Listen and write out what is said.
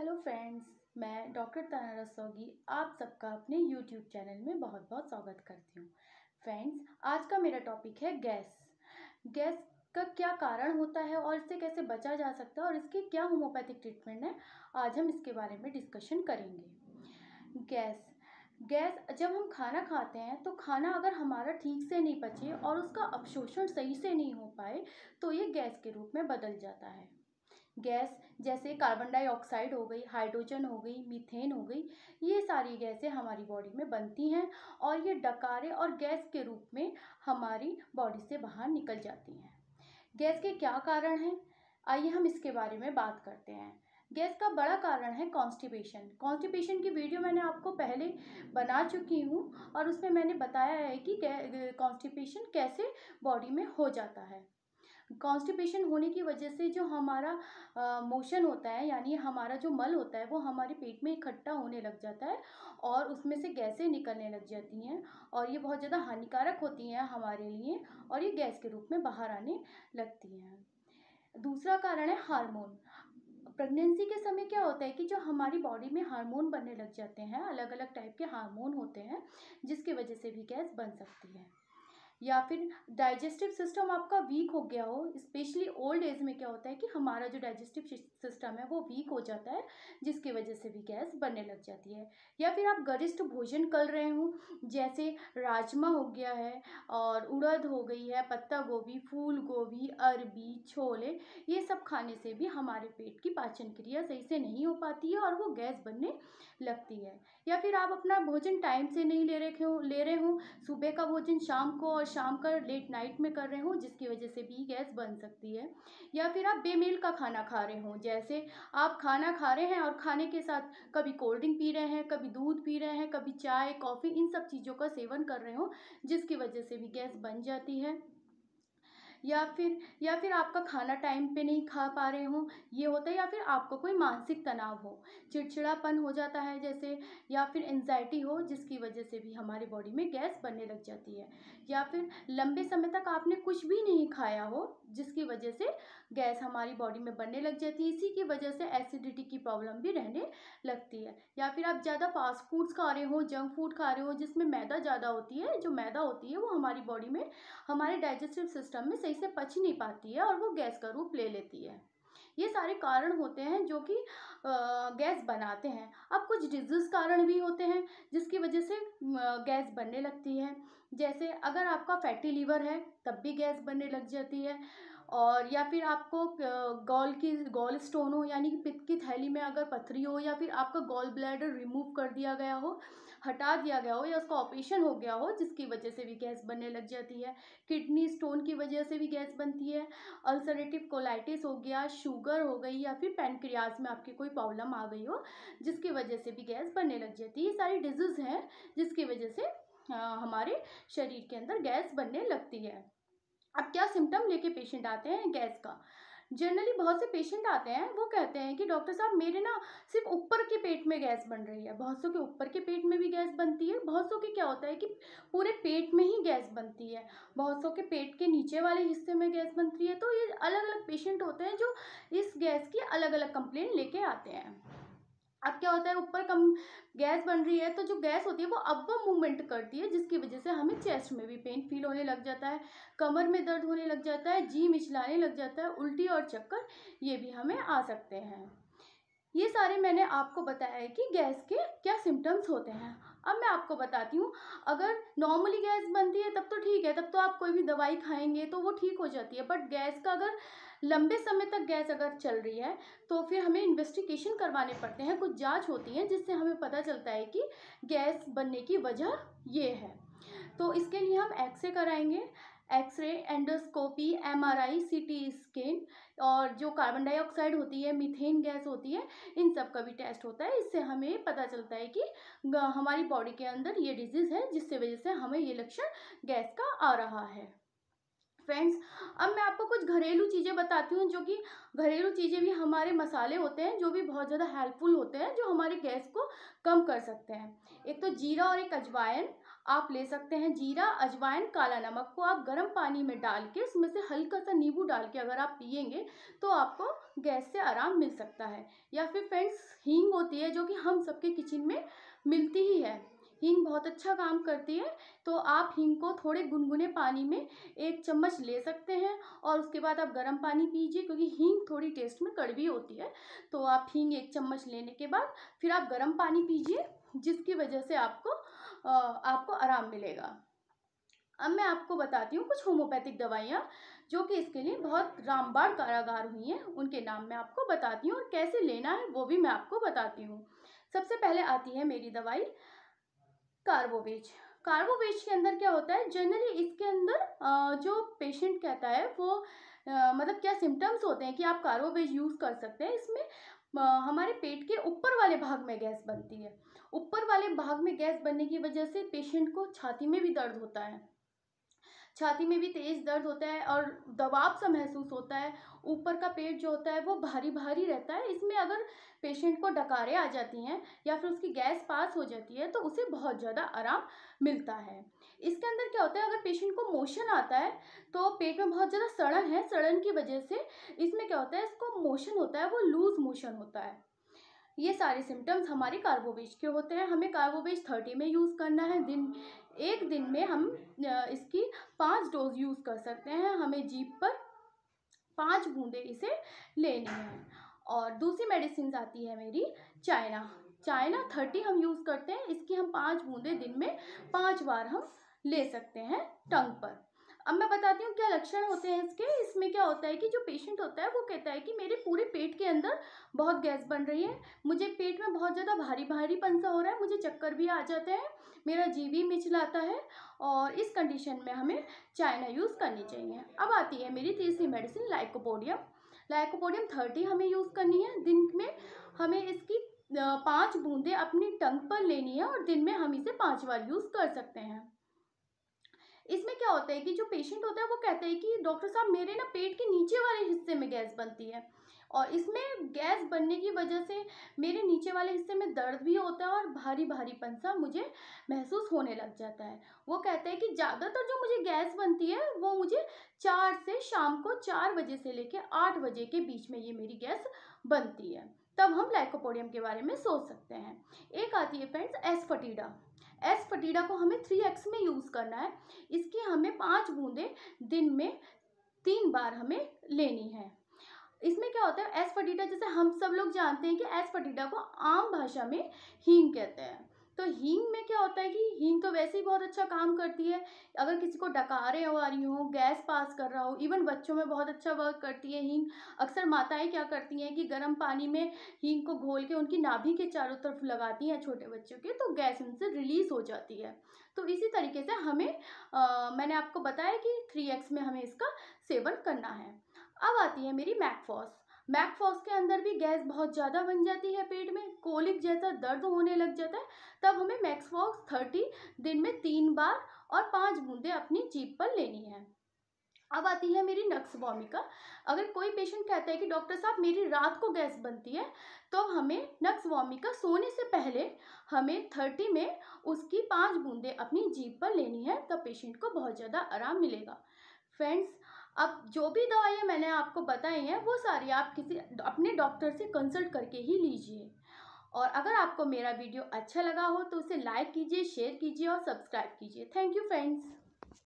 hello friends मैं doctor ताना रसोगी आप सबका अपने यूट्यूब चैनल में बहुत बहुत स्वागत करती हूँ फ्रेंड्स आज का मेरा टॉपिक है गैस गैस का क्या कारण होता है और इससे कैसे बचा जा सकता है और इसके क्या होम्योपैथिक ट्रीटमेंट है आज हम इसके बारे में डिस्कशन करेंगे गैस गैस जब हम खाना खाते हैं तो खाना अगर हमारा ठीक से नहीं पचे और उसका अवशोषण सही से नहीं हो पाए तो ये गैस के रूप में बदल जाता है गैस जैसे कार्बन डाइऑक्साइड हो गई हाइड्रोजन हो गई मीथेन हो गई ये सारी गैसें हमारी बॉडी में बनती हैं और ये डकारे और गैस के रूप में हमारी बॉडी से बाहर निकल जाती हैं गैस के क्या कारण हैं आइए हम इसके बारे में बात करते हैं गैस का बड़ा कारण है कॉन्स्टिपेशन कॉन्स्टिपेशन की वीडियो मैंने आपको पहले बना चुकी हूँ और उसमें मैंने बताया है कि कॉन्स्टिपेशन कैसे बॉडी में हो जाता है कॉन्स्टिपेशन होने की वजह से जो हमारा मोशन होता है यानी हमारा जो मल होता है वो हमारे पेट में इकट्ठा होने लग जाता है और उसमें से गैसें निकलने लग जाती हैं और ये बहुत ज़्यादा हानिकारक होती हैं हमारे लिए और ये गैस के रूप में बाहर आने लगती हैं दूसरा कारण है हार्मोन प्रेगनेंसी के समय क्या होता है कि जो हमारी बॉडी में हार्मोन बनने लग जाते हैं अलग अलग टाइप के हार्मोन होते हैं जिसकी वजह से भी गैस बन सकती है या फिर डाइजेस्टिव सिस्टम आपका वीक हो गया हो स्पेशली ओल्ड एज में क्या होता है कि हमारा जो डाइजेस्टिव सिस्टम है वो वीक हो जाता है जिसकी वजह से भी गैस बनने लग जाती है या फिर आप गरिष्ठ भोजन कर रहे हो जैसे राजमा हो गया है और उड़द हो गई है पत्ता गोभी फूल गोभी अरबी छोले ये सब खाने से भी हमारे पेट की पाचन क्रिया सही से नहीं हो पाती है और वो गैस बनने लगती है या फिर आप अपना भोजन टाइम से नहीं ले रहे हो ले रहे हो सुबह का भोजन शाम को और शाम का लेट नाइट में कर रहे हो जिसकी वजह से भी गैस बन सकती है या फिर आप बेमेल का खाना खा रहे हो जैसे आप खाना खा रहे हैं और खाने के साथ कभी कोल्ड ड्रिंक पी रहे हैं कभी दूध पी रहे हैं कभी चाय कॉफ़ी इन सब चीज़ों का सेवन कर रहे हो जिसकी वजह से भी गैस बन जाती है या फिर या फिर आपका खाना टाइम पे नहीं खा पा रहे हों ये होता है या फिर आपको कोई मानसिक तनाव हो चिड़चिड़ापन हो जाता है जैसे या फिर एनजाइटी हो जिसकी वजह से भी हमारी बॉडी में गैस बनने लग जाती है या फिर लंबे समय तक आपने कुछ भी नहीं खाया हो जिसकी वजह से गैस हमारी बॉडी में बनने लग जाती है इसी की वजह से एसिडिटी की प्रॉब्लम भी रहने लगती है या फिर आप ज़्यादा फास्ट फूड्स खा रहे हो जंक फूड खा रहे हो जिसमें मैदा ज़्यादा होती है जो मैदा होती है वो हमारी बॉडी में हमारे डाइजेस्टिव सिस्टम में सही से पच नहीं पाती है और वो गैस का रूप ले लेती है ये सारे कारण होते हैं जो कि गैस बनाते हैं अब कुछ डिजीज़ कारण भी होते हैं जिसकी वजह से गैस बनने लगती है जैसे अगर आपका फैटी लीवर है तब भी गैस बनने लग जाती है और या फिर आपको गॉल की गॉल स्टोन हो यानी कि पित्त की थैली में अगर पथरी हो या फिर आपका गॉल ब्लैडर रिमूव कर दिया गया हो हटा दिया गया हो या उसका ऑपरेशन हो गया हो जिसकी वजह से भी गैस बनने लग जाती है किडनी स्टोन की वजह से भी गैस बनती है अल्सरेटिव कोलाइटिस हो गया शुगर हो गई या फिर पेनक्रियाज में आपकी कोई प्रॉब्लम आ गई हो जिसकी वजह से भी गैस बनने लग जाती है ये सारी डिजीज़ हैं जिसकी वजह से हमारे शरीर के अंदर गैस बनने लगती है अब क्या सिम्टम लेके पेशेंट आते हैं गैस का जनरली बहुत से पेशेंट आते हैं वो कहते हैं कि डॉक्टर साहब मेरे ना सिर्फ ऊपर के पेट में गैस बन रही है बहुत सौ के ऊपर के पेट में भी गैस बनती है बहुत सौ के क्या होता है कि पूरे पेट में ही गैस बनती है बहुत सौ के पेट के नीचे वाले हिस्से में गैस बनती है तो ये अलग अलग पेशेंट होते हैं जो इस गैस की अलग अलग कंप्लेन लेके आते हैं अब क्या होता है ऊपर कम गैस बन रही है तो जो गैस होती है वो अब मूवमेंट करती है जिसकी वजह से हमें चेस्ट में भी पेन फील होने लग जाता है कमर में दर्द होने लग जाता है जी मिचलाने लग जाता है उल्टी और चक्कर ये भी हमें आ सकते हैं ये सारे मैंने आपको बताया है कि गैस के क्या सिम्टम्स होते हैं अब मैं आपको बताती हूँ अगर नॉर्मली गैस बनती है तब तो ठीक है तब तो आप कोई भी दवाई खाएंगे तो वो ठीक हो जाती है बट गैस का अगर लंबे समय तक गैस अगर चल रही है तो फिर हमें इन्वेस्टिगेशन करवाने पड़ते हैं कुछ जांच होती है जिससे हमें पता चलता है कि गैस बनने की वजह ये है तो इसके लिए हम एक्सरे कराएंगे X-ray endoscopy C T scan और जो कार्बन डाइऑक्साइड होती है मीथेन गैस होती है इन सब का भी टेस्ट होता है इससे हमें पता चलता है कि हमारी बॉडी के अंदर ये डिजीज़ है जिससे वजह से हमें ये लक्षण गैस का आ रहा है फ्रेंड्स अब मैं आपको कुछ घरेलू चीज़ें बताती हूँ जो कि घरेलू चीज़ें भी हमारे मसाले होते हैं जो भी बहुत ज़्यादा हेल्पफुल होते हैं जो हमारे गैस को कम कर सकते हैं एक तो जीरा और एक अजवाइन आप ले सकते हैं जीरा अजवाइन काला नमक को आप गर्म पानी में डाल के उसमें से हल्का सा नींबू डाल के अगर आप पियेंगे तो आपको गैस से आराम मिल सकता है या फिर फ्रेंड्स हींग होती है जो कि हम सबके किचन में मिलती ही है हींग बहुत अच्छा काम करती है तो आप हींग को थोड़े गुनगुने पानी में एक चम्मच ले सकते हैं और उसके बाद आप गर्म पानी पीजिए क्योंकि हींग थोड़ी टेस्ट में कड़वी होती है तो आप हींग एक चम्मच लेने के बाद फिर आप गर्म पानी पीजिए जिसकी वजह से आपको आपको आराम मिलेगा अब मैं आपको बताती हूँ कुछ होम्योपैथिक दवाइयाँ जो कि इसके लिए बहुत रामबाड़ कारागार हुई हैं उनके नाम मैं आपको बताती हूँ और कैसे लेना है वो भी मैं आपको बताती हूँ सबसे पहले आती है मेरी दवाई कार्बोवेज कार्बोवेज के अंदर क्या होता है जनरली इसके अंदर जो पेशेंट कहता है वो मतलब क्या सिम्टम्स होते हैं कि आप कार्बोवेज यूज़ कर सकते हैं इसमें हमारे पेट के ऊपर वाले भाग में गैस बनती है ऊपर वाले भाग में गैस बनने की वजह से पेशेंट को छाती में भी दर्द होता है छाती में भी तेज़ दर्द होता है और दबाव सा महसूस होता है ऊपर का पेट जो होता है वो भारी भारी रहता है इसमें अगर पेशेंट को डकारें आ जाती हैं या फिर उसकी गैस पास हो जाती है तो उसे बहुत ज़्यादा आराम मिलता है इसके अंदर क्या होता है अगर पेशेंट को मोशन आता है तो पेट में बहुत ज़्यादा सड़न है सड़न की वजह से इसमें क्या होता है इसको मोशन होता है वो लूज़ मोशन होता है ये सारे सिम्टम्स हमारे कार्बोवेज के होते हैं हमें कार्बोवेज थर्टी में यूज़ करना है दिन एक दिन में हम इसकी पांच डोज यूज़ कर सकते हैं हमें जीप पर पांच बूंदे इसे लेनी है और दूसरी मेडिसिन आती है मेरी चाइना चाइना थर्टी हम यूज़ करते हैं इसकी हम पाँच बूंदे दिन में पाँच बार हम ले सकते हैं टंग पर अब मैं बताती हूँ क्या लक्षण होते हैं इसके इसमें क्या होता है कि जो पेशेंट होता है वो कहता है कि मेरे पूरे पेट के अंदर बहुत गैस बन रही है मुझे पेट में बहुत ज़्यादा भारी भारी पनसा हो रहा है मुझे चक्कर भी आ जाते हैं मेरा जी भी मिचलाता है और इस कंडीशन में हमें चाइना यूज़ करनी चाहिए अब आती है मेरी तीसरी मेडिसिन लाइकोपोडियम लाइकोपोडियम थर्टी हमें यूज़ करनी है दिन में हमें इसकी पाँच बूंदें अपनी टंग पर लेनी है और दिन में हम इसे पाँच बार यूज़ कर सकते हैं इसमें क्या होता है कि जो पेशेंट होता है वो कहता है कि डॉक्टर साहब मेरे ना पेट के नीचे वाले हिस्से में गैस बनती है और इसमें गैस बनने की वजह से मेरे नीचे वाले हिस्से में दर्द भी होता है और भारी भारी पंसा मुझे महसूस होने लग जाता है वो कहते हैं कि ज़्यादातर जो मुझे गैस बनती है वो मुझे चार से शाम को चार बजे से लेकर आठ बजे के बीच में ये मेरी गैस बनती है तब हम लाइकोपोडियम के बारे में सोच सकते हैं एक आती है फ्रेंड्स एसफटीडा एस पटीडा को हमें थ्री एक्स में यूज़ करना है इसकी हमें पाँच बूंदें दिन में तीन बार हमें लेनी है इसमें क्या होता है एस पटीटा जैसे हम सब लोग जानते हैं कि एस पटीटा को आम भाषा में हींग कहते हैं तो हींग में क्या होता है कि हींग तो वैसे ही बहुत अच्छा काम करती है अगर किसी को डकारें आ रही हों गैस पास कर रहा हो इवन बच्चों में बहुत अच्छा वर्क करती है हींग अक्सर माताएं क्या करती हैं कि गर्म पानी में हींग को घोल के उनकी नाभि के चारों तरफ लगाती हैं छोटे बच्चों के तो गैस उनसे रिलीज़ हो जाती है तो इसी तरीके से हमें आ, मैंने आपको बताया कि थ्री एक्स में हमें इसका सेवन करना है अब आती है मेरी मैकफॉस मैकफॉस के अंदर भी गैस बहुत ज़्यादा बन जाती है पेट में कोलिक जैसा दर्द होने लग जाता है तब हमें मैक्सफॉक्स थर्टी दिन में तीन बार और पाँच बूंदें अपनी जीप पर लेनी है अब आती है मेरी नक्स वॉमिका अगर कोई पेशेंट कहता है कि डॉक्टर साहब मेरी रात को गैस बनती है तो हमें नक्स वॉमिका सोने से पहले हमें थर्टी में उसकी पांच बूंदें अपनी जीप पर लेनी है तब पेशेंट को बहुत ज़्यादा आराम मिलेगा फ्रेंड्स अब जो भी दवाइयाँ मैंने आपको बताई हैं वो सारी आप किसी अपने डॉक्टर से कंसल्ट करके ही लीजिए और अगर आपको मेरा वीडियो अच्छा लगा हो तो उसे लाइक कीजिए शेयर कीजिए और सब्सक्राइब कीजिए थैंक यू फ्रेंड्स